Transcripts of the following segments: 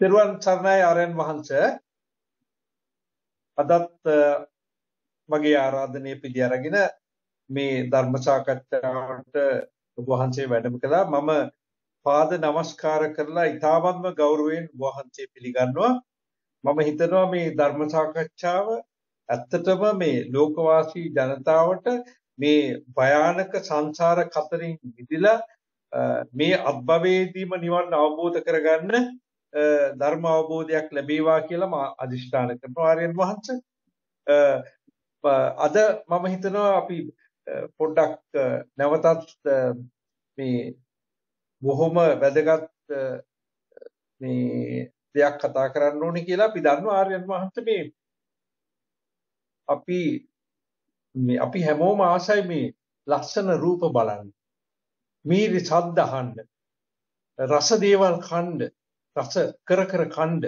තෙරුවන් සරණයි ආරයන් වහන්ස අදත් මගේ ආරාධනය පිළි අරගෙන මේ ධර්ම සාකච්ඡාවට වහන්සේ වැඩම කළා මම පාද නමස්කාර කරලා ඉතාමත්ම ගෞරවයෙන් වහන්සේ පිළිගන්නවා මම හිතනවා මේ ධර්ම සාකච්ඡාව ඇත්තටම මේ ලෝකවාසී ජනතාවට මේ භයානක සංසාර කතරින් මිදලා මේ අත්භවයේදීම නිවන් අවබෝධ කරගන්න ධර්ම අවබෝධයක් ලැබේවා කියලා මම අදිෂ්ඨාන කරනවා ආර්යයන් වහන්සේ. අද මම හිතනවා අපි පොඩ්ඩක් නැවතත් මේ බොහොම වැදගත් මේ දෙයක් කතා කරන්න ඕනේ කියලා අපි දන්නවා ආර්යයන් වහන්සේ මේ අපි මේ අපි හැමෝම ආසයි මේ ලස්සන රූප බලන්න. මීරි සද්ද අහන්න. රස දේවල් කන්න. රස කර කර කණ්ඩ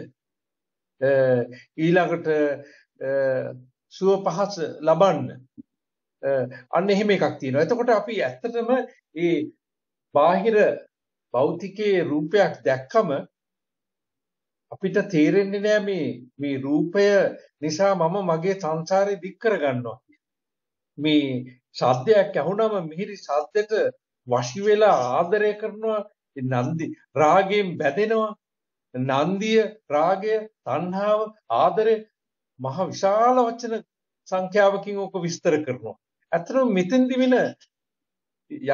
ඊළඟට සුව පහස ලබන්න අන්න එහෙම එකක් තියෙනවා. එතකොට අපි ඇත්තටම මේ බාහිර භෞතිකයේ රූපයක් දැක්කම අපිට තේරෙන්නේ නෑ මේ මේ රූපය නිසා මම මගේ සංසාරේ දික් කරගන්නවා මේ ශබ්දයක් ඇහුනම මිහිරි ශබ්දෙට වශි වෙලා ආදරය කරනවා නන්දි රාගයෙන් බැඳෙනවා නන්දිය, රාගය, තණ්හාව, ආදරය මහ විශාල වචන සංඛ්‍යාවකින් ඕක විස්තර කරනවා. ඇත්තටම මෙතෙන්දි වෙන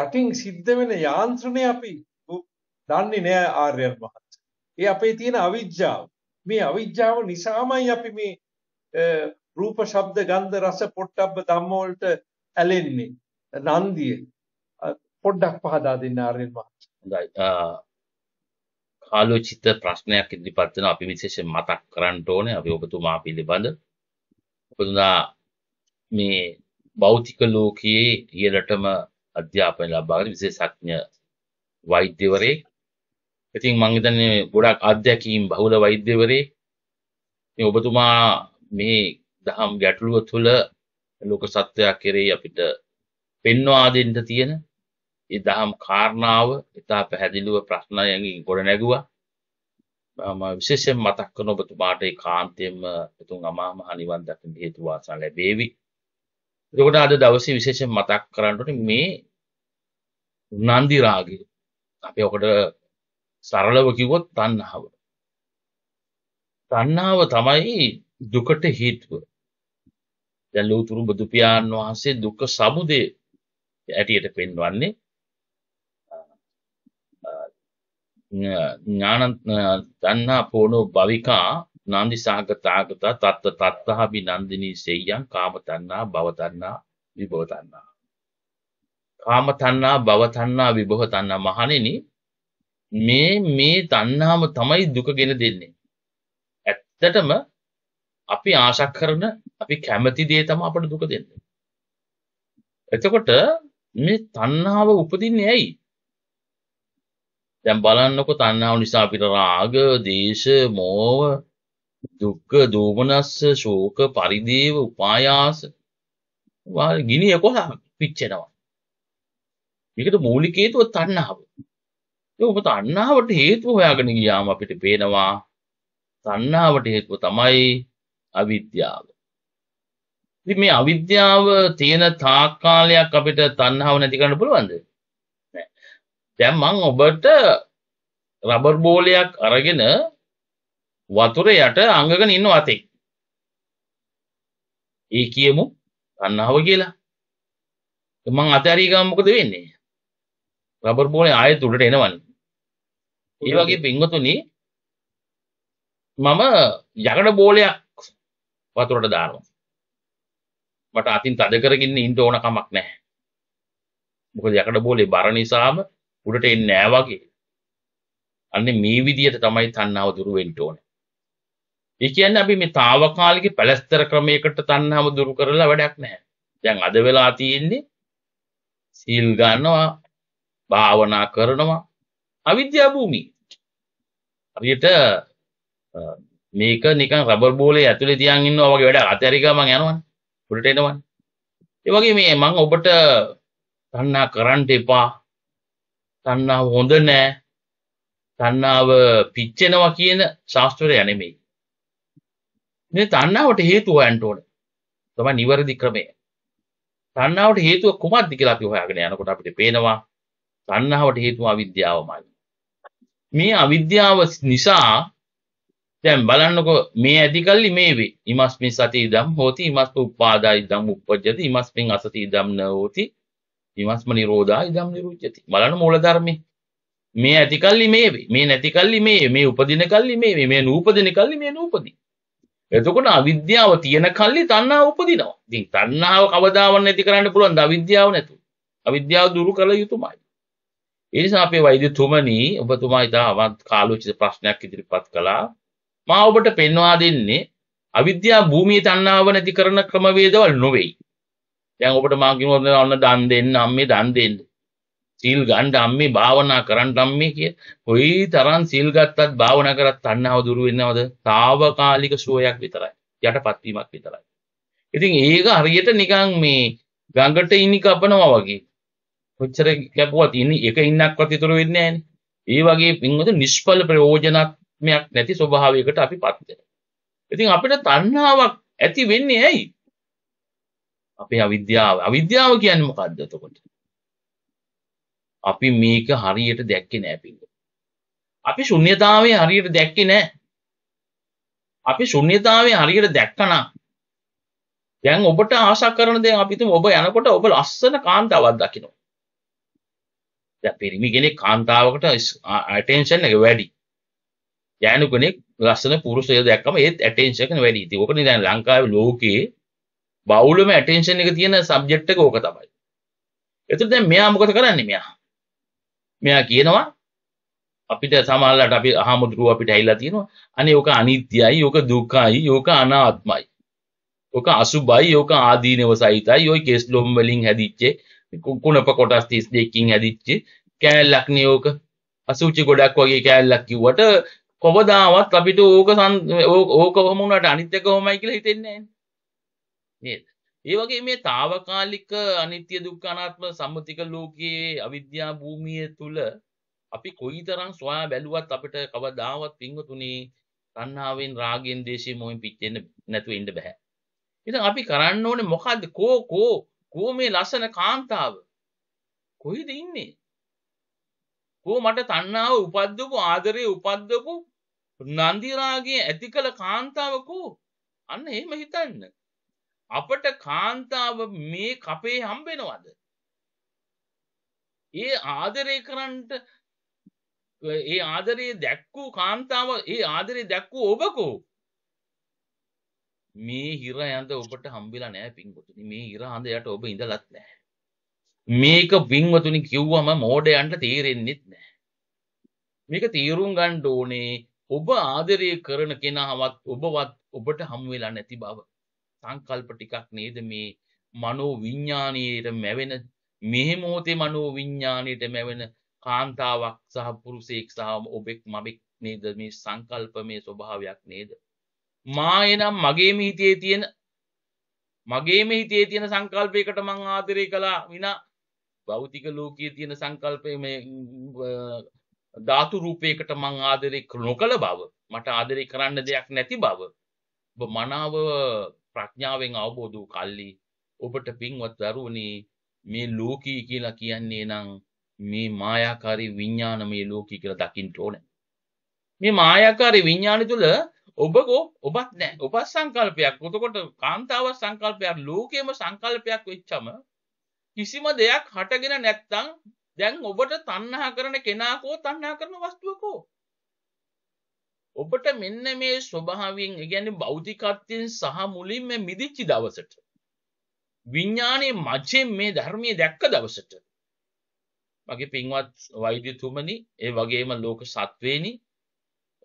යටින් සිද්ධ වෙන යාන්ත්‍රණය අපි දන්නේ නෑ ආර්යයන් වහන්සේ. ඒ අපේ තියෙන අවිජ්ජාව. මේ අවිජ්ජාව නිසාමයි අපි මේ රූප, ශබ්ද, ගන්ධ, රස, පොට්ටබ්බ ධම්ම වලට ඇලෙන්නේ. නන්දිය පොඩ්ඩක් පහදා දෙන්න ආර්යයන් වහන්සේ. හොඳයි. ආලෝචිත ප්‍රශ්නයක් ඉදිරිපත් වෙනවා අපි විශේෂයෙන් මතක් කරන්න ඕනේ අපි ඔබතුමා පිළිබඳ ඔබතුමා මේ භෞතික ලෝකයේ ඉහළටම අධ්‍යාපනය ලබාගෙන විශේෂඥ වෛද්‍යවරේ ඉතින් මම හිතන්නේ ගොඩක් අධ්‍යක්ීම් බහුල වෛද්‍යවරේ මේ ඔබතුමා මේ දහම් ගැටලුව තුළ ලෝක සත්‍යයක් කෙරෙහි අපිට පෙන්වා දෙන්න තියෙන ඒ දහම් කාරණාව ඉතා පැහැදිලිව ප්‍රශ්නයකින් ගොඩ නැගුවා. මම විශේෂයෙන් මතක් කරන ඔබතුමාට ඒ කාන්තයෙන්ම එතුන් අමාම හනිවන් දකින්න හේතු වාසනා ලැබේවි. එතකොට අද දවසේ විශේෂයෙන් මතක් කරන්නට මේ නන්දි රාගය. අපි ඔකට සරලව කිව්වොත් තණ්හාව. තණ්හාව තමයි දුකට හේතුව. දැන් ලෝතුරු බුදු පියාණන් වහන්සේ දුක්ඛ සමුදය ඇටියට පෙන්වන්නේ ඥාන තණ්හා පෝනෝ භවිකා නන්දි සාගතාගත තත්ත තත්තහබි නන්දිනී සෙය්‍යං කාම තණ්හා භව තණ්හා විභව තණ්හා කාම තණ්හා භව තණ්හා විභව තණ්හා මහණෙනි මේ මේ තණ්හාම තමයි දුක ගෙන දෙන්නේ ඇත්තටම අපි ආශා කරන අපි කැමති දේ තමයි අපට දුක දෙන්නේ එතකොට මේ තණ්හාව උපදින්නේ ඇයි දැන් බලන්නකො තණ්හාව නිසා අපිට රාග, දේශ, මෝහ, දුක්ඛ, දෝමනස්ස, ශෝක, පරිදේව, උපායාස වාර ගිනි 11ක් පිච්චෙනවා. මේකට මූලික හේතුව තණ්හාව. ඒ ඔබ තණ්හාවට හේතුව හොයාගෙන ගියාම අපිට පේනවා තණ්හාවට හේතුව තමයි අවිද්‍යාව. ඉතින් මේ අවිද්‍යාව තියෙන තාක් කාලයක් අපිට තණ්හාව නැති කරන්න පුළුවන්ද? දැන් මං ඔබට රබර් බෝලයක් අරගෙන වතුර යට අඟගෙන ඉන්න වතේ. ඒ කියමු තණ්හාව කියලා. මං අතහැරී ගම මොකද වෙන්නේ? රබර් බෝලේ ආයෙත් උඩට එනවනේ. ඒ වගේ පින්වතුනි මම යකඩ බෝලයක් වතුරට දානවා. මට අතින් තද කරගෙන ඉන්න ඕන කමක් නැහැ. මොකද යකඩ බෝලේ බර නිසාම උඩට එන්නේ නැහැ වගේ. අන්නේ මේ විදිහට තමයි තණ්හාව දුරු වෙන්න ඕනේ. ඒ කියන්නේ අපි මේ తాවකාලික පැලස්තර ක්‍රමයකට තණ්හාව දුරු කරලා වැඩක් නැහැ. දැන් අද වෙලා තියෙන්නේ සීල් ගන්නවා, භාවනා කරනවා, අවිද්‍යා භූමිය. හරියට මේක නිකන් රබර් බෝලේ ඇතුලේ තියන් ඉන්නවා වගේ වැඩක්. අතහැරි ගමන් යනවනේ. උඩට එනවනේ. ඒ වගේ මේ මම ඔබට තණ්හා කරන්න එපා තණ්හාව හොඳ නෑ තණ්හාව පිච්චෙනවා කියන ශාස්ත්‍රය නෙමෙයි. මේ තණ්හාවට හේතු හොයන්න ඕනේ. තමයි නිවැරදි ක්‍රමය. තණ්හාවට හේතුව කුමක්ද කියලා අපි හොයාගෙන යනකොට අපිට පේනවා තණ්හාවට හේතුව අවිද්‍යාවමයි. මේ අවිද්‍යාව නිසා දැන් බලන්නකො මේ ඇතිකල්ලි මේ වේ. ඉමස්මින් සති ඉදම් හෝති ඉමස්ප උපාදායි ඉදම් උප්පජ්ජති ඉමස්මින් අසති ඉදම් නොහෝති නිවස්ම නිරෝධා ඉදම් නිරුච්චති. බලන්න මූල ධර්මේ. මේ ඇති කල්ලි මේ මේ නැති කල්ලි මේ මේ උපදින කල්ලි මේ මේ නූපදින කල්ලි මේ නූපදී. එතකොට අවිද්‍යාව තියෙන කල්ලි තණ්හාව උපදිනවා. ඉතින් තණ්හාව කවදාවත් නැති කරන්න පුළුවන් ද අවිද්‍යාව නැතුව. අවිද්‍යාව දුරු කළ යුතුමයි. ඒ නිසා අපේ වෛද්‍යතුමනි ඔබතුමා ඉතා අවත් කාලෝචිත ප්‍රශ්නයක් ඉදිරිපත් කළා. මා ඔබට පෙන්වා දෙන්නේ අවිද්‍යාව භූමියේ තණ්හාව නැති කරන ක්‍රමවේදවල් නොවේයි. දැන් ඔබට මා කිව්වොත් ඔන්න දන් දෙන්න අම්මේ දන් දෙන්න. සීල් ගන්න අම්මේ භාවනා කරන්න අම්මේ කිය. කොයි තරම් සීල් ගත්තත් භාවනා කරත් තණ්හාව දුරු වෙන්නවද? తాවකාලික සුවයක් විතරයි. යටපත් වීමක් විතරයි. ඉතින් ඒක හරියට නිකන් මේ ගඟට ඉනි කපනවා වගේ. කොච්චර කැපුවත් ඉනි එක ඉන්නක්වත් ඉතුරු වෙන්නේ නැහැනේ. ඒ වගේ පින්වත නිෂ්ඵල ප්‍රයෝජනත්මයක් නැති ස්වභාවයකට අපිපත් වෙනවා. ඉතින් අපිට තණ්හාවක් ඇති වෙන්නේ ඇයි? අපේ අවිද්‍යාව අවිද්‍යාව කියන්නේ මොකද්ද එතකොට අපි මේක හරියට දැක්කේ නෑ පිළිගන්න අපි ශුන්්‍යතාවේ හරියට දැක්කේ නෑ අපි ශුන්්‍යතාවේ හරියට දැක්කනා දැන් ඔබට ආශා කරන දේ අපි තුම ඔබ යනකොට ඔබ ලස්සන කාන්තාවක් දකිනවා දැන් පිරිමි කෙනෙක් කාන්තාවකට ඇටෙන්ෂන් එක වැඩි යෑනු කෙනෙක් ලස්සන පුරුෂය දැක්කම ඒත් ඇටෙන්ෂන් එක වැඩි ඉතින් ඕකනේ දැන් ලංකාවේ ලෝකයේ බවුලම ඇටෙන්ෂන් එක තියෙන සබ්ජෙක්ට් එක ඕක තමයි. එතකොට දැන් මෙයා මොකද කරන්නේ මෙයා? මෙයා කියනවා අපිට සමහරවිට අපි අහමුදුරුව අපිට ඇහිලා තියෙනවා අනේ ඕක අනිත්‍යයි ඕක දුකයි ඕක අනාත්මයි. ඕක අසුභයි ඕක ආදීනව සහිතයි ওই කේස් ලොම් වලින් හැදිච්චේ කුණප කොටස් 32කින් හැදිච්චේ කෑල්ලක් නේ ඕක. අසුචි ගොඩක් වගේ කෑල්ලක් කිව්වට කොවදාවත් අපිට ඕක ඕක කොහම වුණාට අනිත් එක කොහොමයි කියලා හිතෙන්නේ නැහැ. නේද ඒ වගේ මේ తాවකාලික අනිත්‍ය දුක්ඛ අනාත්ම සම්මුතික ලෝකයේ අවිද්‍යා භූමිය තුල අපි කොයිතරම් සොයා බැලුවත් අපිට කවදාවත් පින්වතුනි තණ්හාවෙන් රාගෙන් දේශයෙන් මොහෙන් පිච්චෙන්න නැතුව ඉන්න බෑ. ඉතින් අපි කරන්න ඕනේ මොකද්ද? කෝ කෝ කෝ මේ ලස්සන කාන්තාව කොයිද ඉන්නේ? කෝ මට තණ්හාව උපද්දපු ආදරේ උපද්දපු නන්දි රාගයේ ඇති කළ කාන්තාව කෝ? අන්න එහෙම හිතන්න. අපට කාන්තාව මේ කපේ හම්බෙනවද? ඒ ආදරය කරන්නට ඒ ආදරයේ දැක්කූ කාන්තාව ඒ ආදරේ දැක්කූ ඔබකෝ මේ හිර ඇඳ ඔබට හම්බිලා නෑ පින්වතුනි මේ හිර හඳ යට ඔබ ඉඳලත් නෑ මේක පින්වතුනි කිව්වම මෝඩයන්ට තේරෙන්නෙත් නෑ මේක තීරුම් ගන්න ඕනේ ඔබ ආදරය කරන කෙනාවත් ඔබවත් ඔබට හම් වෙලා නැති බව සංකල්ප ටිකක් නේද මේ මනෝ විඤ්ඥානයට මැවෙන මෙහෙ මෝතේ මනෝ විඤ්ඥානයට මැවෙන කාන්තාවක් සහ පුරුසෙක් සහම ඔබෙක් මබෙක් නේද මේ සංකල්ප මේ ස්වභාවයක් නේද. මායනම් මගේම හිතේ තියෙන මගේම හිතේ තියෙන සංකල්පයකට මං ආදරය කළා විනා භෞතික ලෝකයේ තියෙන සංකල්පය මේ ධාතු රූපයකට මං ආදරය නොකළ බව මට ආදරය කරන්න දෙයක් නැති බව මනාව ප්‍රඥාවෙන් අවබෝධ වූ කල්ලි ඔබට පින්වත් දරුවනි මේ ලෝකී කියලා කියන්නේ නම් මේ මායාකාරී විඥානමය ලෝකී කියලා දකින්න ඕනේ. මේ මායාකාරී විඥානය තුල ඔබකෝ ඔබත් නැහැ. ඔබ සංකල්පයක්. එතකොට කාන්තාව සංකල්පයක් ලෝකයේම සංකල්පයක් වෙච්චම කිසිම දෙයක් හටගෙන නැත්තම් දැන් ඔබට තණ්හා කරන කෙනාකෝ තණ්හා කරන වස්තුවකෝ ඔබට මෙන්න මේ ස්වභාවයෙන් කියන්නේ භෞතිකත්වයෙන් සහ මුලින්ම මිදිච්ච දවසට විඥානයේ මැජෙන් මේ ධර්මයේ දැක්ක දවසට මගේ පින්වත් වෛද්‍යතුමනි ඒ වගේම ලෝක සත්වේනි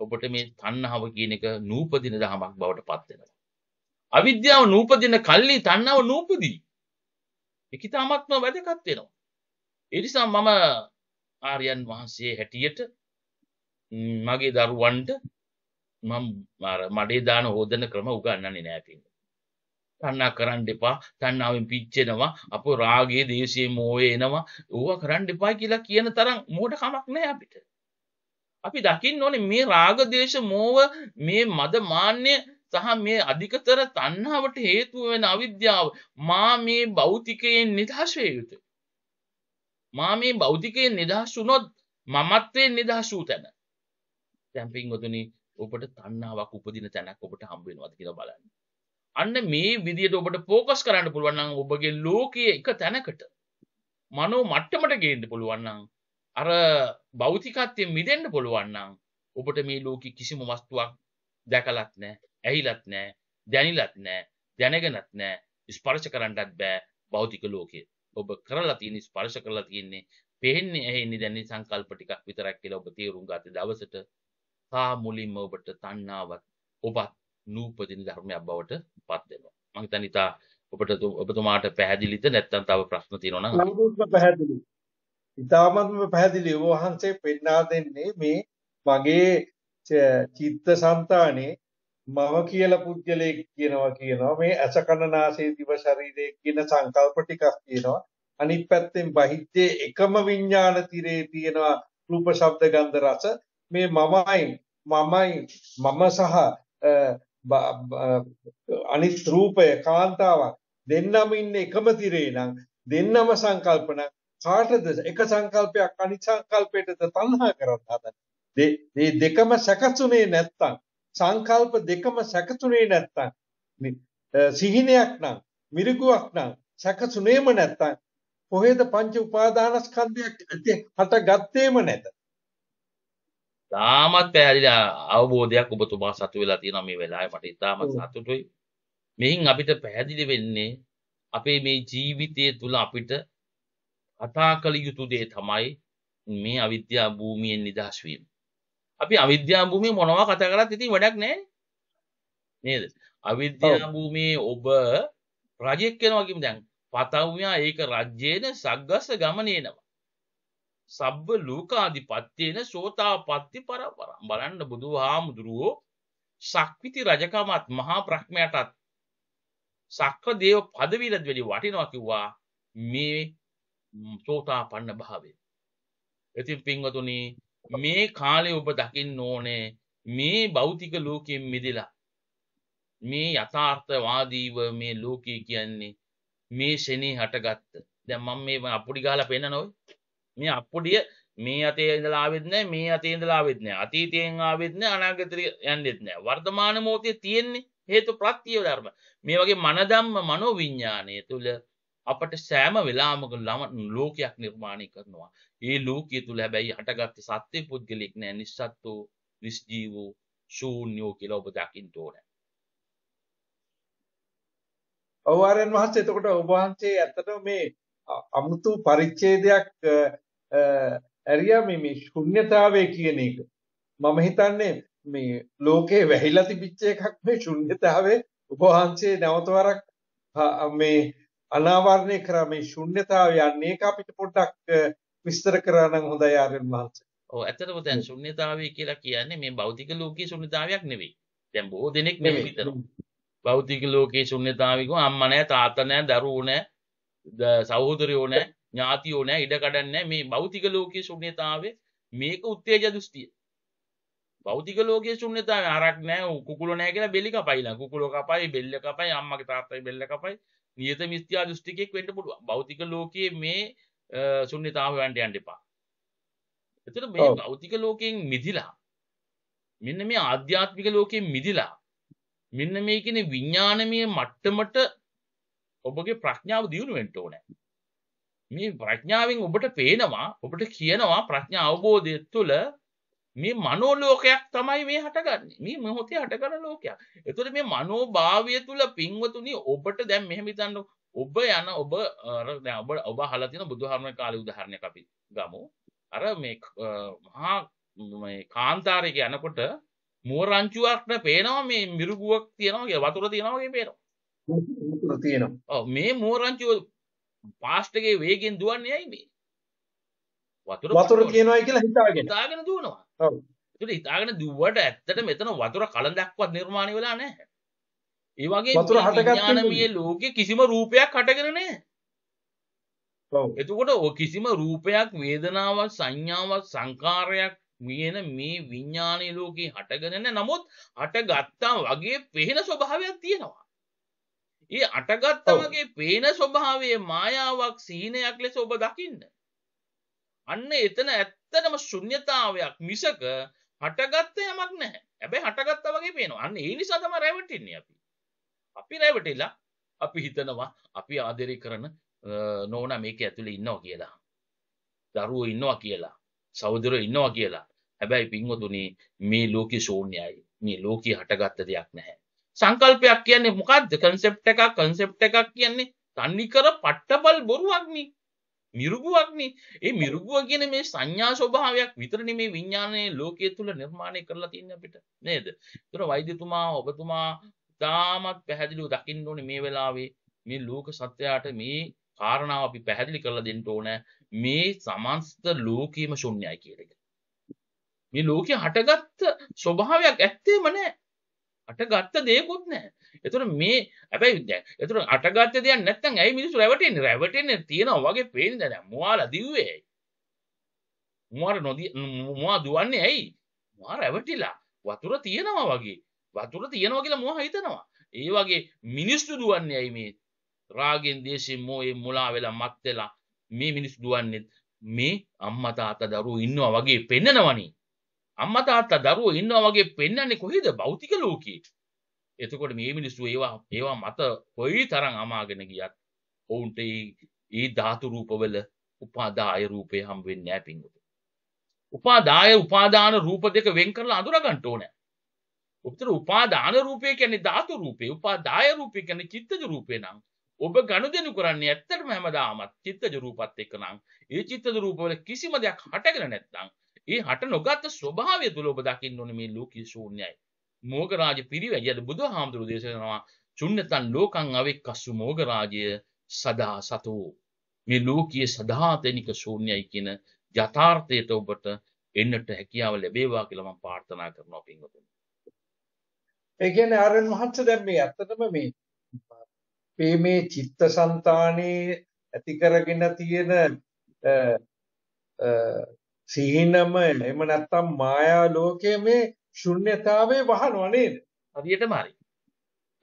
ඔබට මේ තණ්හාව කියන එක නූපදින දහමක් බවට පත් වෙනවා. අවිද්‍යාව නූපදින කල්ලි තණ්හාව නූපදී. ඒක තාමත්ම වැදගත් වෙනවා. ඒ නිසා මම ආර්යයන් වහන්සේ හැටියට මගේ දරුවන්ට මම මඩේ දාන හොදන ක්‍රම උගන්වන්නේ නෑ පින්. තණ්හා කරන්න එපා. තණ්හාවෙන් පිච්චෙනවා. අපෝ රාගයේ, දේශයේ, මෝහයේ එනවා. ඕවා කරන්න එපා කියලා කියන තරම් මෝඩ කමක් නෑ අපිට. අපි දකින්න ඕනේ මේ රාග, දේශ, මෝහ මේ මද මාන්නේ සහ මේ අධිකතර තණ්හාවට හේතුව වෙන අවිද්‍යාව මා මේ භෞතිකයෙන් නිදහස් වේ යුතුය. මා මේ භෞතිකයෙන් නිදහස් වුණොත් මමත්වයෙන් නිදහස් වූ තැන. දැන් පින්වතුනි ඔබට තණ්හාවක් උපදින තැනක් ඔබට හම්බ වෙනවද කියලා බලන්න. අන්න මේ විදියට ඔබට ફોකස් කරන්න පුළුවන් නම් ඔබගේ ලෝකයේ එක තැනකට මනෝ මට්ටමට ගේන්න පුළුවන් නම් අර භෞතිකත්වයෙන් මිදෙන්න පුළුවන් නම් ඔබට මේ ලෝකේ කිසිම වස්තුවක් දැකලත් නැහැ, ඇහිලත් නැහැ, දැනිලත් නැහැ, දැනගෙනත් නැහැ, ස්පර්ශ කරන්නත් බෑ භෞතික ලෝකයේ. ඔබ කරලා තියෙන ස්පර්ශ කරලා තියෙන්නේ පේන්නේ ඇහෙන්නේ දැනෙන සංකල්ප ටිකක් විතරක් කියලා ඔබ තේරුම් ගත දවසට තා මුලින්ම ඔබට තණ්හාවත් ඔබත් නූපදින ධර්මයක් බවට පත් වෙනවා. මම හිතන්නේ තා ඔබට ඔබතුමාට පැහැදිලිද නැත්නම් තව ප්‍රශ්න තියෙනවා නම් අනුරුද්ධ පැහැදිලි. ඉතාමත්ම පැහැදිලි ඔබ වහන්සේ පෙන්වා දෙන්නේ මේ මගේ චිත්ත સંතානේ මම කියලා පුද්ගලයෙක් කියනවා කියනවා මේ අසකනාසේ දිව ශරීරයේ කියන සංකල්ප ටිකක් කියනවා අනිත් පැත්තෙන් බහිද්දේ එකම විඥාන තිරේ තියෙනවා රූප ශබ්ද ගන්ධ රස මේ මමයි මමයි මම සහ අනිත් රූපය කාන්තාවක් දෙන්නම ඉන්නේ එකම තිරේ නම් දෙන්නම සංකල්පන කාටද එක සංකල්පයක් අනිත් සංකල්පයටද තණ්හා කරන්න හදන්නේ මේ දෙකම සැකසුනේ නැත්තම් සංකල්ප දෙකම සැකසුනේ නැත්තම් සිහිනයක් නම් මිරිගුවක් නම් සැකසුනේම නැත්තම් කොහෙද පංච උපාදානස්කන්ධයක් හටගත්තේම නැත තාමත් පැහැදිලා අවබෝධයක් ඔබතුමා සතු වෙලා තියෙන මේ වෙලාවේ මට ඉතාමත් සතුටුයි මෙහින් අපිට පැහැදිලි වෙන්නේ අපේ මේ ජීවිතය තුළ අපිට කතා කළ යුතු දේ තමයි මේ අවිද්‍යා භූමියෙන් නිදහස් වීම අපි අවිද්‍යා භූමිය මොනවා කතා කරත් ඉතින් වැඩක් නැහැ නේද අවිද්‍යා භූමියේ ඔබ රජෙක් වෙනවා කියමු දැන් පතව්‍යා ඒක රජ්‍යේන සග්ගස ගමනේනවා සබ්බ ලෝකාධිපත්තියන සෝතාපත්ති පරපර බලන්න බුදු හාමුදුරුවෝ සක්විති රජකමත් මහා ප්‍රක්්මයටත් සක්‍ර දේව පදවිලත් වැඩි වටිනවා කිව්වා මේ සෝතා පන්න භාවේ. ඇතින් පිංවතුනි මේ කාලය ඔබ දකින්න ඕනේ මේ බෞතික ලෝකයෙන් මිදිලා මේ යථාර්ථවාදීව මේ ලෝකයේ කියන්නේ මේ ශනේ හටගත්ත දැම් මම මේ අපපුඩි ගාල පෙන්න නොයි මේ අපපුඩිය මේ අතේ ඉඳලාවෙත්නෑ මේ අතේ ඉඳලාවෙත්නෑ අතීතයෙන් ආවෙත්න අනාගතර යන්නෙත්නෑ වර්තමාන මෝතය තියෙන්නේ හේතු ප්‍රත්තිය ධර්ම මේ වගේ මනදම්ම මනෝ විඤ්ඥානය තුළ අපට සෑම වෙලාමක ළම ලෝකයක් නිර්මාණය කරනවා ඒ ලෝකය තුළ හැබැයි හටගත්ත සත්‍යය පුද්ගලෙක් නෑ නිසත්වෝ නිස්ජීවූ ශූන්‍යෝ කියලා ඔබ දකිින් තෝනෑ අවවාරයන් වහන්සේ එතකොට ඔබවහන්සේ ඇතට මේ අමුතු පරිච්චේදයක් ඇරියා මේ මේ ශුන්්‍යතාවය කියන එක මම හිතන්නේ මේ ලෝකේ වැහිලා තිබිච්ච එකක් මේ ශුන්්‍යතාවේ උපවහන්සේ නැවත වරක් මේ අනාවරණය කරා මේ ශුන්්‍යතාවය යන්නේ ඒක අපිට පොඩ්ඩක් විස්තර කරා නම් හොඳයි ආර්යයන් වහන්සේ. ඔව් ඇත්තටම දැන් ශුන්්‍යතාවය කියලා කියන්නේ මේ භෞතික ලෝකයේ ශුන්්‍යතාවයක් නෙවෙයි. දැන් බොහෝ දෙනෙක් මේ විතරම භෞතික ලෝකයේ ශුන්්‍යතාවය කිව්වම අම්මා නැහැ තාත්තා නැහැ දරුවෝ නැහැ සහෝදරයෝ නැහැ ඥාතියෝ නෑ ඉඩ කඩන්න මේ භෞතික ලෝකයේ ශුන්්‍යතාවේ මේක උත්තේජ දෘෂ්ටිය. භෞතික ලෝකයේ ශුන්්‍යතාවේ අරක් නෑ කුකුලෝ නෑ කියලා බෙලි කපයිලා. කුකුලෝ කපයි, බෙල්ල කපයි, අම්මගේ තාත්තගේ බෙල්ල කපයි. නියත මිත්‍යා දෘෂ්ටිකෙක් වෙන්න පුළුවන්. භෞතික ලෝකයේ මේ ශුන්්‍යතාව හොයන්න යන්න එපා. එතකොට මේ භෞතික ලෝකයෙන් මිදිලා මෙන්න මේ ආධ්‍යාත්මික ලෝකයෙන් මිදිලා මෙන්න මේ කියන්නේ විඥානමය මට්ටමට ඔබගේ ප්‍රඥාව දියුණු වෙන්න ඕනේ. මේ ප්‍රඥාවෙන් ඔබට පේනවා ඔබට කියනවා ප්‍රඥා අවබෝධය තුළ මේ මනෝලෝකයක් තමයි මේ හටගන්නේ මේ මොහොතේ හටගන ලෝකයක්. එතකොට මේ මනෝභාවය තුළ පින්වතුනි ඔබට දැන් මෙහෙම හිතන්න ඔබ යන ඔබ අර දැන් ඔබ ඔබ අහලා තියෙන බුදුහාමුදුරේ කාලේ උදාහරණයක් අපි ගමු. අර මේ මහා මේ කාන්තාරයක යනකොට මුව රංචුවක්ට පේනවා මේ මිරිගුවක් තියෙනවා කියලා වතුර තියෙනවා වගේ පේනවා. වතුර තියෙනවා. ඔව් මේ මුව රංචුව පාස්ට් එකේ වේගෙන් දුවන්නේ ඇයි මේ? වතුර වතුර කියනවා කියලා හිතාගෙන. හිතාගෙන දුවනවා. ඔව්. ඒකට හිතාගෙන දුවට ඇත්තට මෙතන වතුර කලඳක්වත් නිර්මාණය වෙලා නැහැ. ඒ වගේ විඥානමය ලෝකේ කිසිම රූපයක් හටගෙන නැහැ. ඔව්. එතකොට ඔය කිසිම රූපයක් වේදනාවක් සංඥාවක් සංකාරයක් මියන මේ විඥානීය ලෝකේ හටගෙන නැහැ. නමුත් හටගත්තා වගේ පෙහෙන ස්වභාවයක් තියෙනවා. ඒ අටගත්තමගේ පේන ස්වභාවේ මායාවක් සීනයක් ලෙස ඔබ දකින්න. අන්න එතන ඇත්තටම ශුන්්‍යතාවයක් මිසක හටගත්ත යමක් නැහැ. හැබැයි හටගත්ත වගේ පේනවා. අන්න ඒ නිසා තමයි රැවටෙන්නේ අපි. අපි රැවටිලා අපි හිතනවා අපි ආදරය කරන නෝනා මේක ඇතුලේ ඉන්නවා කියලා. දරුවෝ ඉන්නවා කියලා. සහෝදරයෝ ඉන්නවා කියලා. හැබැයි පින්වතුනි මේ ලෝකේ ශූන්‍යයි. මේ ලෝකේ හටගත්ත දෙයක් නැහැ. සංකල්පයක් කියන්නේ මොකක්ද කන්සෙප්ට් එකක් කන්සෙප්ට් එකක් කියන්නේ තන්නිකර පට්ටබල් බොරුවක්නි මිරුගුවක්නි ඒ මිරුගුව කියන මේ සංඥා ස්වභාවයක් විතරනේ මේ විඥානයේ ලෝකයේ තුල නිර්මාණය කරලා තියෙන්නේ අපිට නේද? ඒතර වෛද්‍යතුමා ඔබතුමා තාමත් පැහැදිලිව දකින්න ඕනේ මේ වෙලාවේ මේ ලෝක සත්‍යයට මේ කාරණාව අපි පැහැදිලි කරලා දෙන්න ඕන මේ සමස්ත ලෝකයේම ශුන්‍යයි කියලා එක. මේ ලෝකේ හටගත්ත ස්වභාවයක් ඇත්තේම නැහැ. අටගත්ත දේකුත් නැහැ. එතකොට මේ හැබැයි දැන් එතකොට අටගත්ත දෙයක් නැත්නම් ඇයි මිනිස්සු රැවටෙන්නේ? රැවටෙන්නේ තියනවා වගේ පේන්නේ දැන්. මොවාලා දිව්වේ ඇයි? මොවාර නොදී මොවා දුවන්නේ ඇයි? මොවා රැවටිලා. වතුර තියනවා වගේ. වතුර තියනවා කියලා මොවා හිතනවා. ඒ වගේ මිනිස්සු දුවන්නේ ඇයි මේ? රාගෙන් දේශයෙන් මොයේ මුලා වෙලා මත් වෙලා මේ මිනිස්සු දුවන්නේ මේ අම්මා තාත්තා දරුවෝ ඉන්නවා වගේ පෙන්නනවනේ. අම්මා තාත්තා දරුවෝ ඉන්නවා වගේ පෙන්වන්නේ කොහේද භෞතික ලෝකයේ. එතකොට මේ මිනිස්සු ඒවා ඒවා මත කොයි තරම් අමාගෙන ගියත් ඔවුන්ට ඒ ධාතු රූපවල උපාදාය රූපේ හම් වෙන්නේ නැහැ පින්වතුනි. උපාදාය උපාදාන රූප දෙක වෙන් කරලා අඳුර ගන්න ඕනේ. උපතර උපාදාන රූපය කියන්නේ ධාතු රූපේ, උපාදාය රූපය කියන්නේ චිත්තජ රූපේ නම් ඔබ ගනුදෙනු කරන්නේ ඇත්තටම හැමදාමත් චිත්තජ රූපත් එක්ක නම් ඒ චිත්තජ රූපවල කිසිම දෙයක් හටගෙන නැත්නම් ඒ හට නොගත් ස්වභාවය තුළ ඔබ දකින්න ඕනේ මේ ලෝකයේ ශූන්‍යයි. මෝග රාජ පිරිවැජියට බුදුහාමුදුරු දේශනා චුන්නතන් ලෝකං අවෙක්කස්සු මෝග රාජය සදා සතෝ. මේ ලෝකයේ සදාතනික ශූන්‍යයි කියන යථාර්ථයට ඔබට එන්නට හැකියාව ලැබේවා කියලා මම ප්‍රාර්ථනා කරනවා පින්වතුනි. ඒ කියන්නේ ආරණ මහත්ස දැන් මේ ඇත්තටම මේ මේ මේ චිත්තසංතානේ ඇති කරගෙන තියෙන සිහිනම එහෙම නැත්තම් මායා ලෝකයේ මේ ශුන්්‍යතාවේ වහනවා නේද? හරියටම හරි.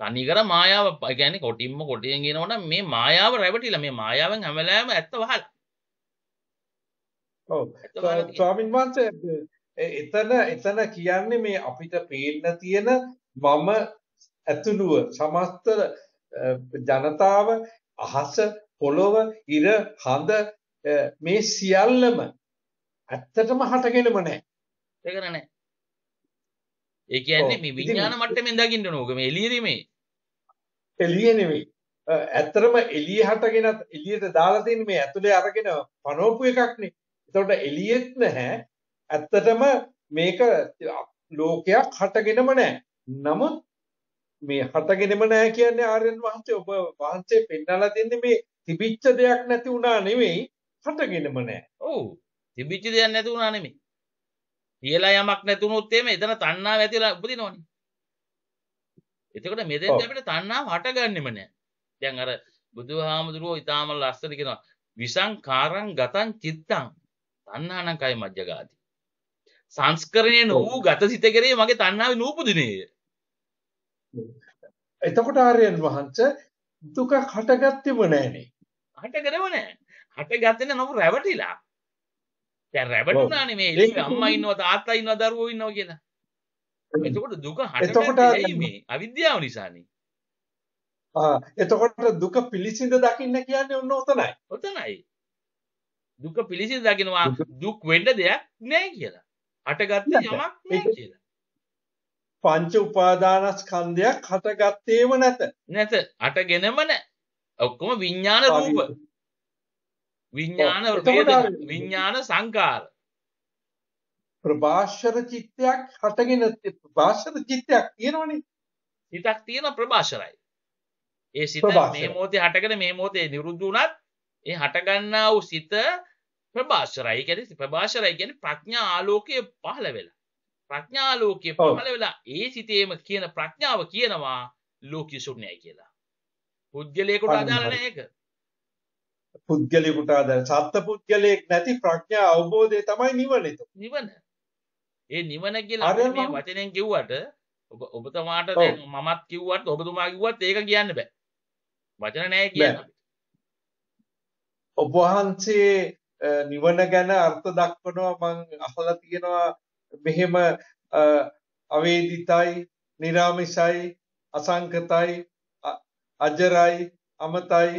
තනිකර මායාව කියන්නේ කොටින්ම කොටියෙන් කියනවනම් මේ මායාව රැවටිලා මේ මායාවෙන් හැම වෙලාවෙම ඇත්ත වහලා. ඔව්. ස්වාමීන් වහන්සේ එතන එතන කියන්නේ මේ අපිට පේන්න තියෙන මම ඇතුළුව සමස්ත ජනතාව අහස පොළොව ඉර හඳ මේ සියල්ලම ඇත්තටම හටගෙනම නැහැ. ඒක නෑ. ඒ කියන්නේ මේ විඥාන මට්ටමින් දකින්න ඕක මේ එළිය නෙමෙයි. එළිය නෙමෙයි. ඇත්තටම එළිය හටගෙනත් එළියට දාලා තියෙන මේ ඇතුලේ අරගෙන පනෝපු එකක්නේ. ඒතකොට එළියෙත් නැහැ. ඇත්තටම මේක ලෝකයක් හටගෙනම නැහැ. නමුත් මේ හටගෙනම නැහැ කියන්නේ ආර්යයන් වහන්සේ ඔබ වහන්සේ පෙන්වලා තින්නේ මේ තිබිච්ච දෙයක් නැති වුණා නෙමෙයි හටගෙනම නැහැ. ඔව්. තිබිච්චි දෙයක් නැති වුණා නෙමෙයි. කියලා යමක් නැතුනොත් එimhe එතන තණ්හාව ඇතිලා උපදිනවනේ. එතකොට මෙතෙන්ද අපිට තණ්හාව හටගන්නෙම නෑ. දැන් අර බුදුහාමුදුරුවෝ ඊටාම ලස්සන කියනවා විසංකාරං ගතං චිත්තං තණ්හානං කය මජ්ජගාති. සංස්කරණය නොවූ ගත සිත කෙරේ මගේ තණ්හාවේ නූපුදිනේය. එතකොට ආර්යයන් වහන්සේ දුක හටගත්තේම නෑනේ. හටගරම නෑ. හටගත්තේ නම රැවටිලා. දැන් රැවටුණානේ මේ එළියේ අම්මා ඉන්නවා තාත්තා ඉන්නවා දරුවෝ ඉන්නවා කියලා. එතකොට දුක හටගන්නේ මේ අවිද්‍යාව නිසානේ. ආ එතකොට දුක පිළිසිඳ දකින්න කියන්නේ ඔන්න ඔතනයි. ඔතනයි. දුක පිළිසිඳ දකින්නවා දුක් වෙන්න දෙයක් නැහැ කියලා. හටගත්තේ යමක් නැහැ කියලා. පංච උපාදානස්කන්ධයක් හටගත්තේම නැත. නැත. හටගෙනම නැහැ. ඔක්කොම විඥාන රූප. විඥාන වේදනා විඥාන සංකාර ප්‍රභාෂර චිත්තයක් හටගෙන ප්‍රභාෂර චිත්තයක් තියෙනවනේ හිතක් තියෙන ප්‍රභාෂරයි ඒ සිත මේ මොහොතේ හටගෙන මේ මොහොතේ නිරුද්ධ වුණත් ඒ හටගන්නා වූ සිත ප්‍රභාෂරයි කියන්නේ ප්‍රභාෂරයි කියන්නේ ප්‍රඥා ආලෝකයේ පහළ වෙලා ප්‍රඥා ආලෝකයේ පහළ වෙලා ඒ සිතේම කියන ප්‍රඥාව කියනවා ලෝකී ශුන්‍යයි කියලා පුද්ගලයෙකුට අදාළ නැහැ ඒක පුද්ගලයෙකුට ආදර සත්පුද්ගලයෙක් නැති ප්‍රඥා අවබෝධය තමයි නිවන නිවන. ඒ නිවන කියලා මේ වචනෙන් කිව්වට ඔබ ඔබතුමාට දැන් මමත් කිව්වත් ඔබතුමා කිව්වත් ඒක කියන්න බෑ. වචන නැහැ කියන්න. ඔබ වහන්සේ නිවන ගැන අර්ථ දක්වනවා මං අහලා තියෙනවා මෙහෙම අවේදිතයි, निराமிසයි, අසංකතයි, අජරයි, අමතයි,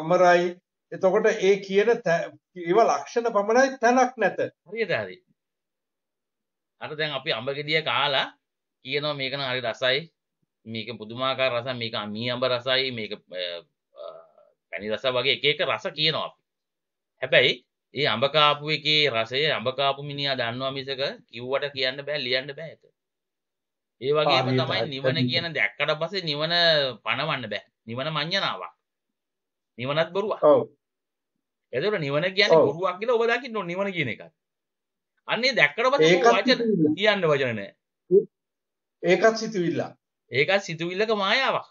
අමරයි එතකොට ඒ කියන ඒව ලක්ෂණ පමණයි තැනක් නැත. හරියට හරි. අර දැන් අපි අඹ ගෙඩිය කාලා කියනවා මේක නම් හරි රසයි. මේක පුදුමාකාර රසයි. මේක මී අඹ රසයි. මේක පැණි රස වගේ එක එක රස කියනවා අපි. හැබැයි ඒ අඹ කාපු එකේ රසය අඹ කාපු මිනිහා දන්නවා මිසක කිව්වට කියන්න බෑ ලියන්න බෑ ඒක. ඒ වගේම තමයි නිවන කියන දැක්කට පස්සේ නිවන පණවන්න බෑ. නිවන මඤ්ඤණාවක්. නිවනත් බොරුවක්. ඔව්. එතකොට නිවන කියන්නේ බොරුවක් කියලා ඔබ දකින්න ඕන නිවන කියන එකත්. අන්නේ දැක්කට පස්සේ වචන කියන්න වචන නැහැ. ඒකත් සිතුවිල්ල. ඒකත් සිතුවිල්ලක මායාවක්.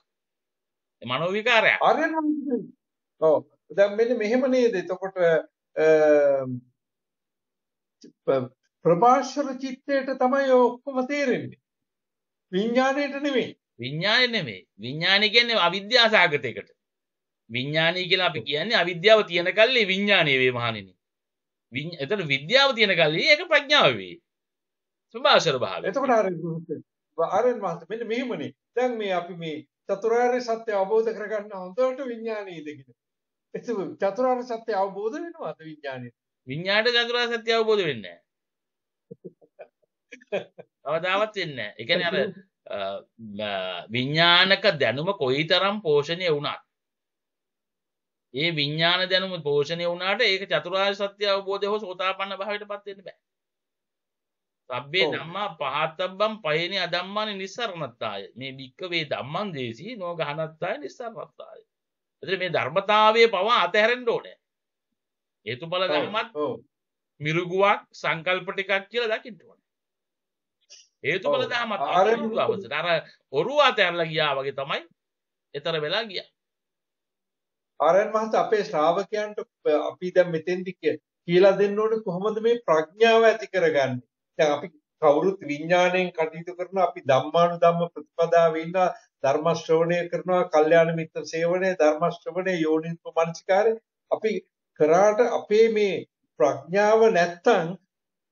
මනෝ විකාරයක්. අර ඔව්. දැන් මෙන්න මෙහෙම නේද? එතකොට ප්‍රභාෂර චිත්තයට තමයි ඔක්කොම තේරෙන්නේ. විඥාණයට නෙමෙයි. විඥාණය නෙමෙයි. විඥාණය කියන්නේ අවිද්‍යාසගතයකට. විඤ්ඥානය කියලා අපි කියන්නේ අවිද්‍යාව තියෙන කල්ලේ විඤ්ඥානය වේ මහනිනි එතට විද්‍යාව තියෙන කල්ලේ ඒක ප්‍රඥාව වේ සුභාසර භාව එතකොට අරෙන් මහත මෙන්න මෙහෙමනේ දැන් මේ අපි මේ චතුරාර්ය සත්‍ය අවබෝධ කරගන්න හොඳට විඤ්ඥානයේ දෙකින එතු චතුරාර් සත්‍ය අවබෝධ වෙනවාද විඤ්ඥානය විඤ්ඥාට චතුරා සත්‍ය අවබෝධ වෙන්න අවදාවත් වෙන්න එකන අර විඤ්ඥානක දැනුම කොයි තරම් පෝෂණය වුණත් ඒ විඤ්ඥාන දැනුම පෝෂණය වුණට ඒක චතුරාර් සත්‍ය අවබෝධය හෝ සෝතාපන්න භාවිට පත්වෙන බෑ සබ්බේ දම්මා පහත්තබම් පයන අදම්මාන නිසරණත්තාය මේ භික්කවේ දම්මන් දේශී නෝ ගහනත්තාය නිසරණත්තාය ඇති මේ ධර්මතාවය පවා අතහැරෙන්ට ඕනෑ ඒතු බල දමත් මිරුගුවක් සංකල්පටිකක් කියල දකිින්ටුවන ඒතු බල දමත් ආර අවස අර ඔරු අතැරල ගියා වගේ තමයි එතර වෙලා ගියා ආරයන් මහතා අපේ ශ්‍රාවකයන්ට අපි දැන් මෙතෙන්දි කියලා දෙන්න ඕනේ කොහොමද මේ ප්‍රඥාව ඇති කරගන්නේ. දැන් අපි කවුරුත් විඥාණයෙන් කටයුතු කරන අපි ධම්මානුධම්ම ප්‍රතිපදාවේ ඉන්න ධර්ම ශ්‍රවණය කරනවා, කල්යාණ මිත්‍ර සේවනය, ධර්ම ශ්‍රවණය, යෝනිසෝමනසිකාරය අපි කරාට අපේ මේ ප්‍රඥාව නැත්තම්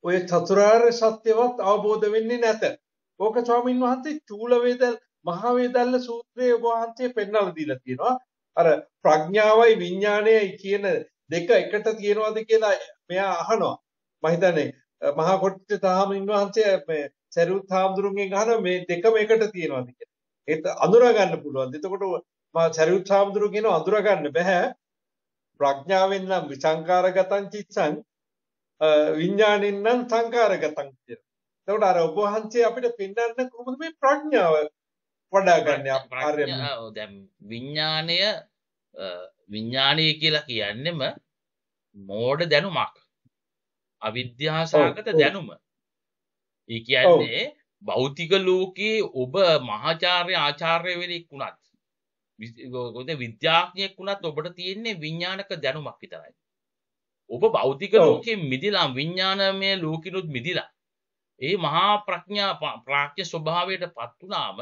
ඔය චතුරාර්ය සත්‍යවත් අවබෝධ වෙන්නේ නැත. ඕක ස්වාමින් වහන්සේ චූල වේද මහ වේදල්ල සූත්‍රයේ ඔබ වහන්සේ පෙන්වලා දීලා තියෙනවා. අර ප්‍රඥාවයි විඥානයයි කියන දෙක එකට තියෙනවද කියලා මෙයා අහනවා. මම හිතන්නේ මහා කොට්ට සාමින් වහන්සේ මේ සරුත් හාමුදුරුන්ගෙන් අහන මේ දෙකම එකට තියෙනවද කියලා. ඒක අඳුරා ගන්න පුළුවන්. එතකොට මා සරුත් හාමුදුරුවෝ කියන අඳුරා ගන්න බෑ. ප්‍රඥාවෙන් නම් විසංකාරගතං චිත්තං විඥාණයෙන් නම් සංකාරගතං කියලා. එතකොට අර ඔබ වහන්සේ අපිට පෙන්වන්න කොහොමද මේ ප්‍රඥාව වඩා ගන්න ආර්ය දැන් විඥාණය විඥාණය කියලා කියන්නෙම මෝඩ දැනුමක් අවිද්‍යාසගත දැනුම ඒ කියන්නේ භෞතික ලෝකයේ ඔබ මහාචාර්ය ආචාර්යවරයෙක් වුණත් විද්‍යාඥයෙක් වුණත් ඔබට තියෙන්නේ විඥානක දැනුමක් විතරයි. ඔබ භෞතික ලෝකයේ මිදිලා විඥානමය ලෝකිනුත් මිදිලා ඒ මහා ප්‍රඥා ප්‍රාඥ ස්වභාවයට පත් වුණාම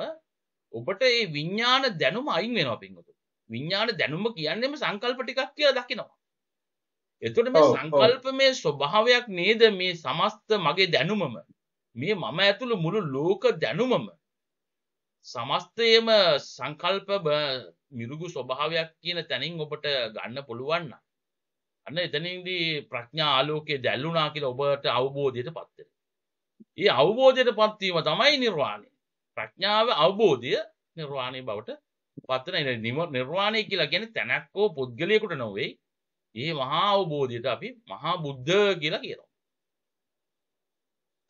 ඔබට ඒ විඥාන දැනුම අයින් වෙනවා පින්වතුනි. විඥාන දැනුම කියන්නේම සංකල්ප ටිකක් කියලා දකිනවා. එතකොට මේ සංකල්පමේ ස්වභාවයක් නේද මේ සමස්ත මගේ දැනුමම මේ මම ඇතුළු මුළු ලෝක දැනුමම සමස්තයේම සංකල්ප මිරුගු ස්වභාවයක් කියන තැනින් ඔබට ගන්න පුළුවන් නම් අන්න එතනින්දී ප්‍රඥා ආලෝකයේ දැල්ුණා කියලා ඔබට අවබෝධයටපත් වෙනවා. ඒ අවබෝධයටපත් වීම තමයි නිර්වාණය. ප්‍රඥාව අවබෝධය නිර්වාණය බවට පත්වන නිර්වාණය කියලා ගැන තැනැක්කෝ පුද්ගලයකුට නොවෙයි ඒ මහා අවබෝධයට අපි මහා බුද්ධ කියලා කියනවා.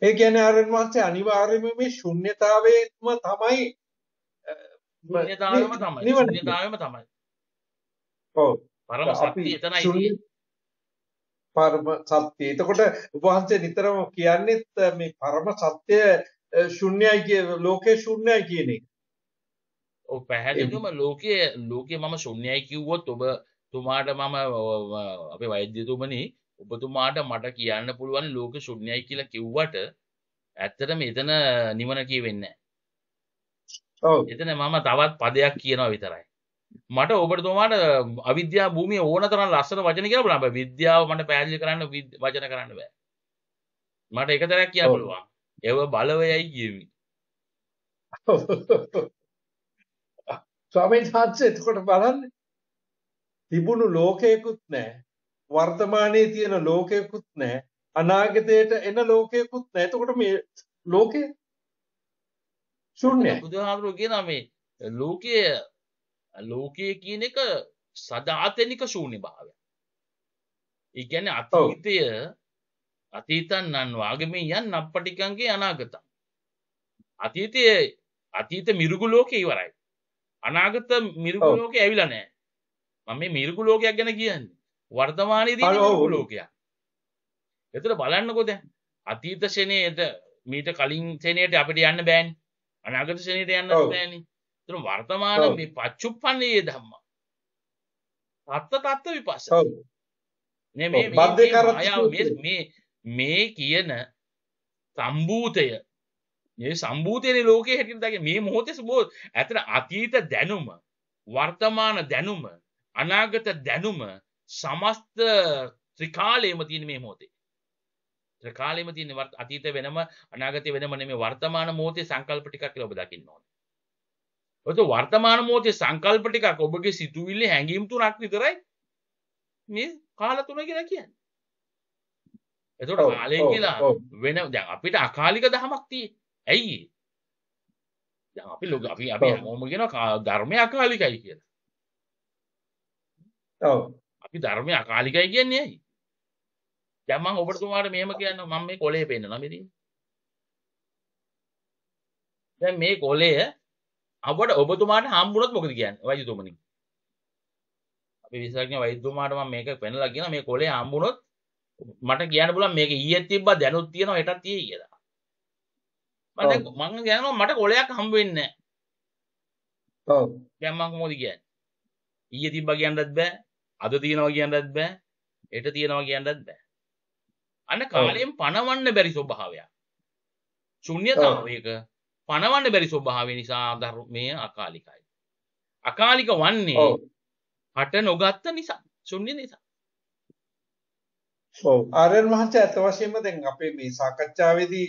ඒ කියන්නේ ආර්යන් වහන්සේ අනිවාර්යයෙන්ම මේ ශුන්්‍යතාවයෙන්ම තමයි ශුන්්‍යතාවයම තමයි ශුන්්‍යතාවයම තමයි. ඔව්. පරම සත්‍ය එතනයි පරම සත්‍ය. එතකොට උපවහන්සේ නිතරම කියන්නේත් මේ පරම සත්‍ය ශුන්‍යයි කිය ලෝකේ ශුන්‍යයි කියන එක. ඔව් පැහැදිලිවම ලෝකයේ ලෝකයේ මම ශුන්‍යයි කිව්වොත් ඔබ තුමාට මම අපේ වෛද්‍යතුමනි ඔබතුමාට මට කියන්න පුළුවන් ලෝක ශුන්‍යයි කියලා කිව්වට ඇත්තටම එතන නිවන කියවෙන්නේ නැහැ. එතන මම තවත් පදයක් කියනවා විතරයි. මට ඔබට තුමාට අවිද්‍යා භූමිය ඕන තරම් ලස්සන වචන කියලා බලන්න විද්‍යාව මට පැහැදිලි කරන්න වචන කරන්න බෑ. මට එකතරක් කියන්න පුළුවන්. ඒව බලවයයි කියමි. ස්වාමීන් වහන්සේ එතකොට බලන්න තිබුණු ලෝකයකුත් නැහැ. වර්තමානයේ තියෙන ලෝකයකුත් නැහැ. අනාගතයට එන ලෝකයකුත් නැහැ. එතකොට මේ ලෝකය ශුන්‍යයි. බුදුහාමුදුරුවෝ කියනවා මේ ලෝකය ලෝකය කියන එක සදාතනික ශූන්‍යභාවය. ඒ කියන්නේ අතීතය අතීතන් නන්වාගමින් යන් අපපටිකන්ගේ අනාගතම්. අතීතය අතීත මිරුගු ලෝකෙ ඉවරයි. අනාගත මිරුගු ලෝක ඇවිල නෑ මම මේ මිරුගු ලෝකයක් ගැන කියන්නේ වර්තමානයේදී මිරුගු ලෝකයක්. එතකොට බලන්නකෝ දැන් අතීත ශනේද මීට කලින් ශනේට අපිට යන්න බෑනේ. අනාගත ශනේට යන්න බෑනේ. එතන වර්තමාන මේ පච්චුප්පන්නේ ධම්ම. අත්ත තත්ත්ව විපස්සනා. නේ මේ මේ මේ මේ කියන සම්භූතය මේ සම්භූතයනේ ලෝකයේ හැටියට දකින මේ මොහොතේ සබෝ ඇතර අතීත දැනුම වර්තමාන දැනුම අනාගත දැනුම සමස්ත ත්‍රිකාලයේම තියෙන මේ මොහොතේ ත්‍රිකාලයේම තියෙන අතීත වෙනම අනාගත වෙනම නෙමෙයි වර්තමාන මොහොතේ සංකල්ප ටිකක් කියලා ඔබ දකින්න ඕනේ. ඔතන වර්තමාන මොහොතේ සංකල්ප ටිකක් ඔබගේ සිතුවිලි හැඟීම් තුනක් විතරයි මේ කාල තුන කියලා කියන්නේ. එතකොට කාලය කියලා වෙන දැන් අපිට අකාලික දහමක් තියෙන්නේ. ඇයි ඒ? දැන් අපි ලොකු අපි අපි හැමෝම කියනවා ධර්මය අකාලිකයි කියලා. ඔව්. අපි ධර්මය අකාලිකයි කියන්නේ ඇයි? දැන් මම ඔබතුමාට මෙහෙම කියනවා මම මේ කොලේ පෙන්නනවා මෙදී. දැන් මේ කොලය අපට ඔබතුමාට හම්බුනොත් මොකද කියන්නේ? වෛද්‍යතුමනි. අපි විශ්වඥ වෛද්‍යතුමාට මම මේක පෙන්නලා කියන මේ කොලේ හම්බුනොත් මට කියන්න පුලන් මේක ඊයේ තිබ්බ දැනුත් තියෙනවා හෙටත් තියෙයි කියලා මම මම කියනවා මට කොලයක් හම් වෙන්නේ නැහැ ඔව් දැන් මම කොහොමද කියන්නේ ඊයේ තිබ්බ කියන්නත් බෑ අද තියෙනවා කියන්නත් බෑ හෙට තියෙනවා කියන්නත් බෑ අන්න කාලයෙන් පණවන්න බැරි ස්වභාවයක් ශුන්‍යතාවයක පණවන්න බැරි ස්වභාවය නිසා ධර්මය අකාලිකයි අකාලික වන්නේ හට නොගත්ත නිසා ශුන්‍ය නිසා ඔව් ආර්යයන් වහන්සේ අත වශයෙන්ම දැන් අපේ මේ සාකච්ඡාවේදී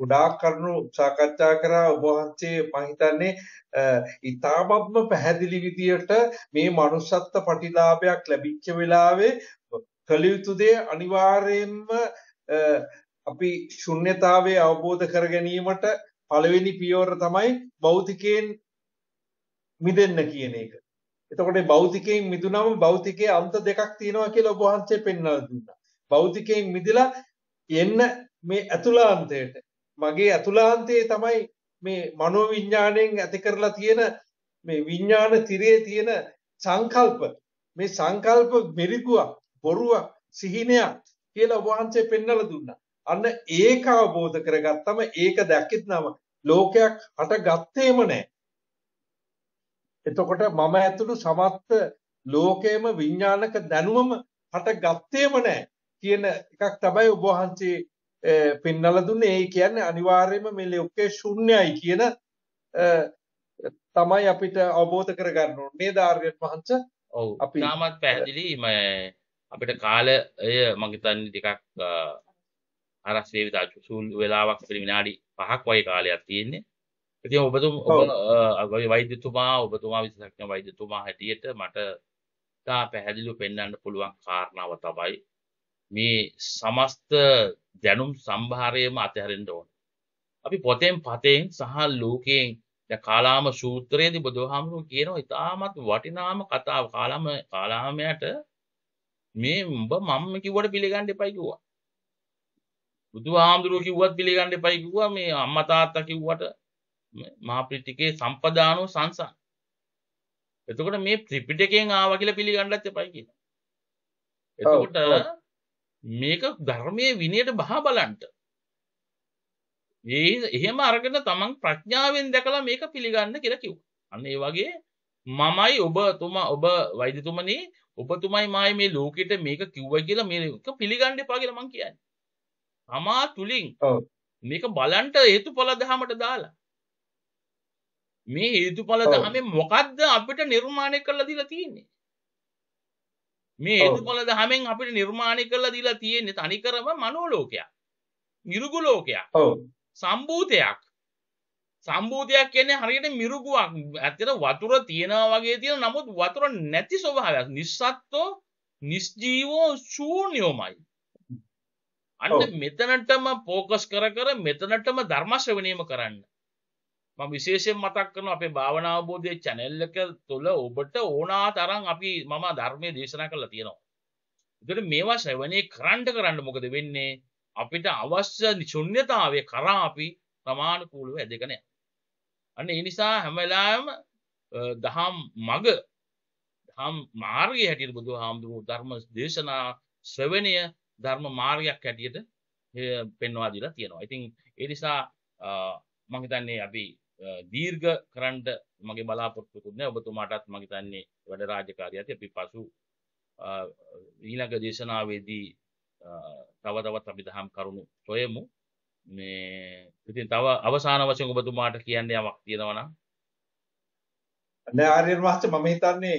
ගොඩාක් කරුණු සාකච්ඡා කරා ඔබ වහන්සේ මම හිතන්නේ ඊ타මත්ම පැහැදිලි විදියට මේ manussත්ත්ව ප්‍රතිලාභයක් ලැබිච්ච වෙලාවේ කළ යුතු දේ අනිවාර්යයෙන්ම අපි ශුන්්‍යතාවයේ අවබෝධ කර ගැනීමට පළවෙනි පියවර තමයි භෞතිකයෙන් මිදෙන්න කියන එක. එතකොට භෞතිකයෙන් මිදුනම භෞතිකයේ අන්ත දෙකක් තියෙනවා කියලා ඔබ වහන්සේ පෙන්වලා දුන්නා. භෞතිකයෙන් මිදලා එන්න මේ අතුලාන්තයට මගේ අතුලාන්තයේ තමයි මේ මනෝ විඥාණයෙන් ඇති කරලා තියෙන මේ විඥාන තිරයේ තියෙන සංකල්ප මේ සංකල්ප මෙරිගුවක් බොරුවක් සිහිනයක් කියලා ඔබ වහන්සේ පෙන්වලා දුන්නා. අන්න ඒක අවබෝධ කරගත්තම ඒක දැක්කත් නම ලෝකයක් හටගත්තේම නැහැ. එතකොට මම ඇතුළු සමස්ත ලෝකයේම විඥානක දැනුමම හට ගත්තේම නැහැ කියන එකක් තමයි ඔබ වහන්සේ පෙන්වලා දුන්නේ. ඒ කියන්නේ අනිවාර්යයෙන්ම මේ ලෝකේ ශුන්‍යයි කියන තමයි අපිට අවබෝධ කරගන්න ඕනේ ධාර්මයේ මහන්ස. ඔව්. අපි තාමත් පැහැදිලි අපිට කාලය මම හිතන්නේ ටිකක් අරස් වේවි තාචු සූල් වෙලාවක් විනාඩි 5ක් වගේ කාලයක් තියෙන්නේ. ඉතින් ඔබතුම ඔබගේ වෛද්‍යතුමා ඔබතුමා විශෂඥ වෛද්‍යතුමා හැටියට මට තා පැහැදිලිව පෙන්වන්න පුළුවන් කාරණාව තමයි මේ සමස්ත දැනුම් සම්භාරයම අතහැරෙන්න ඕන. අපි පොතෙන් පතෙන් සහ ලෝකයෙන් කාලාම සූත්‍රයේදී බුදුහාමුදුරුවෝ කියනවා ඉතාමත් වටිනාම කතාව කාලාම කාලාමයට මේ උඹ මම කිව්වට පිළිගන්න එපයි කිව්වා. බුදුහාමුදුරුවෝ කිව්වත් පිළිගන්න එපයි කිව්වා මේ අම්මා තාත්තා කිව්වට මහපිටිකේ සම්පදානෝ සංසං. එතකොට මේ ත්‍රිපිටකයෙන් ආවා කියලා පිළිගන්නත් එපයි කියනවා. එතකොට මේක ධර්මයේ විනයට බහා බලන්න. ඒ එහෙම අරගෙන තමන් ප්‍රඥාවෙන් දැකලා මේක පිළිගන්න කියලා කිව්වා. අන්න ඒ වගේ මමයි ඔබතුමා ඔබ වෛද්‍යතුමනි ඔබතුමයි මායි මේ ලෝකෙට මේක කිව්වා කියලා මේක පිළිගන්න එපා කියලා මං කියන්නේ. තමා තුලින් මේක බලන්ට හේතුඵල දහමට දාලා මේ හේතුඵල දහමේ මොකද්ද අපිට නිර්මාණය කරලා දීලා තියෙන්නේ? මේ හේතුඵල දහමෙන් අපිට නිර්මාණය කරලා දීලා තියෙන්නේ තනිකරම මනෝලෝකයක්. මිරුගු ලෝකයක්. ඔව්. සම්භූතයක්. සම්භූතයක් කියන්නේ හරියට මිරුගුවක්. ඇත්තට වතුර තියෙනවා වගේ තියෙන නමුත් වතුර නැති ස්වභාවයක්. නිස්සත්ත්ව, නිස්ජීවෝ, ශූන්‍යෝමයි. අන්න මෙතනටම ફોકસ කර කර මෙතනටම ධර්ම ශ්‍රවණයම කරන්න. මම විශේෂයෙන් මතක් කරනවා අපේ භාවනා අවබෝධයේ channel එක තුල ඔබට ඕනා තරම් අපි මම ධර්මයේ දේශනා කරලා තියෙනවා. ඒතර මේවා ශ්‍රවණය කරන්න කරන්න මොකද වෙන්නේ? අපිට අවශ්‍ය ශුන්්‍යතාවය කරා අපි ප්‍රමාණිකූලව ඇදගෙන යනවා. අන්න ඒ නිසා හැම වෙලාවෙම දහම් මග දහම් මාර්ගය හැටියට බුදුහාමුදුරුවෝ ධර්ම දේශනා ශ්‍රවණය ධර්ම මාර්ගයක් හැටියට පෙන්වා දීලා තියෙනවා. ඉතින් ඒ නිසා මම හිතන්නේ අපි දීර්ඝ කරන්ඩ මගේ බලාපොත්තුකුත්න ඔබතුමාටත් මගතන්නේ වැඩ රාජකාරී ඇති අපි පසු ඊළඟ දේශනාවේදී තව තවත් අපි දහම් කරුණු සොයමු මේ ඉතින් තව අවසාන වශයෙන් ඔබතුමාට කියන්න යමක් තියෙනවා නම් නෑ ආර්යයන් වහන්සේ මම හිතන්නේ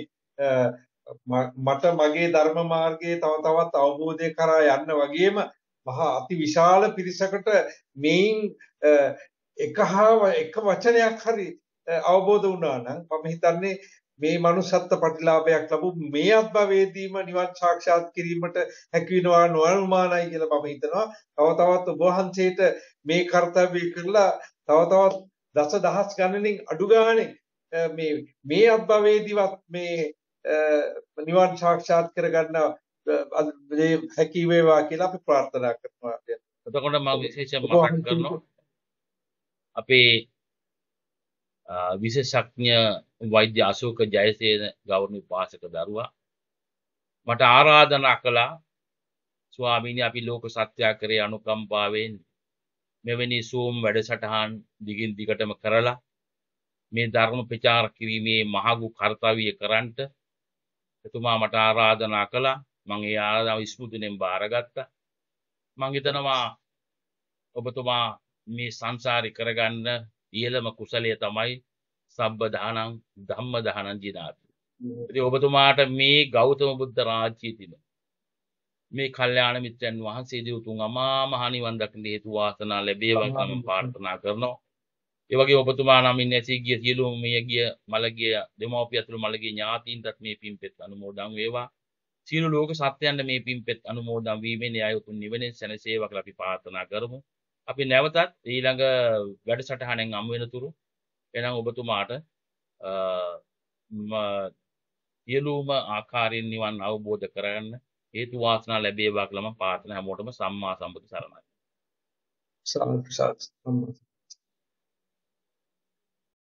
මට මගේ ධර්ම මාර්ගයේ තව තවත් අවබෝධය කරා යන්න වගේම මහා අති විශාල පිරිසකට මේන් එක හා එක වචනයක් හරි අවබෝධ වුණා නම් මම හිතන්නේ මේ manussත්ත්ව ප්‍රතිලාභයක් ලැබු මේ අත්භවයේදීම නිවන් සාක්ෂාත් කිරීමට හැකි වෙනවා නොඅනුමානයි කියලා මම හිතනවා. තව තවත් ඔබ වහන්සේට මේ කාර්යය කරලා තව තවත් දස දහස් ගණනින් අඩු ගානේ මේ මේ අත්භවයේදීවත් මේ නිවන් සාක්ෂාත් කරගන්න හැකි වේවා කියලා අපි ප්‍රාර්ථනා කරනවා. එතකොට මම විශේෂයෙන් මතක් කරනවා අපේ විශේෂඥ වෛද්‍ය අශෝක ජයසේන ගෞරවනීය උපාසක දරුවා මට ආරාධනා කළා ස්වාමීනි අපි ලෝක සත්‍යාකරේ අනුකම්පාවෙන් මෙවැනි සූම් වැඩසටහන් දිගින් දිගටම කරලා මේ ධර්ම ප්‍රචාර කිරීමේ මහඟු කාර්යය කරන්නට එතුමා මට ආරාධනා කළා මම ඒ ආරාධනාව ඉස්මුදුනේ බාරගත්තා මම හිතනවා ඔබතුමා මේ සංසාරි කරගන්න ඉහළම කුසලය තමයි සබ්බ දානං ධම්ම දානං ජිනාති. ඉතින් ඔබතුමාට මේ ගෞතම බුද්ධ රාජ්‍යය තිබ මේ කල්යාණ මිත්‍රයන් වහන්සේ දෙවුතුන් අමා මහ නිවන් දකින්න හේතු වාසනා ලැබේවා කියලා මම ප්‍රාර්ථනා කරනවා. ඒ වගේ ඔබතුමා නමින් ඇසී ගිය සියලුම මියගිය මළගිය දෙමව්පිය අතුළු මළගිය ඥාතීන්ටත් මේ පින්පෙත් අනුමෝදන් වේවා. සියලු ලෝක සත්‍යයන්ට මේ පින්පෙත් අනුමෝදන් වීමෙන් යායුතු නිවනේ සැනසේවා කියලා අපි ප්‍රාර්ථනා කරමු. අපි නැවතත් ඊළඟ වැඩ සටහනෙන් අම් වෙන තුරු එනම් ඔබතුමාට ඉයලූම ආකාරයෙන් නිවන් අවබෝධ කරගන්න හේතු වාසනා ලැබේවා කියලා මම ප්‍රාර්ථනා හැමෝටම සම්මා සම්බුදු සරණයි. සාදු සාදු සම්මා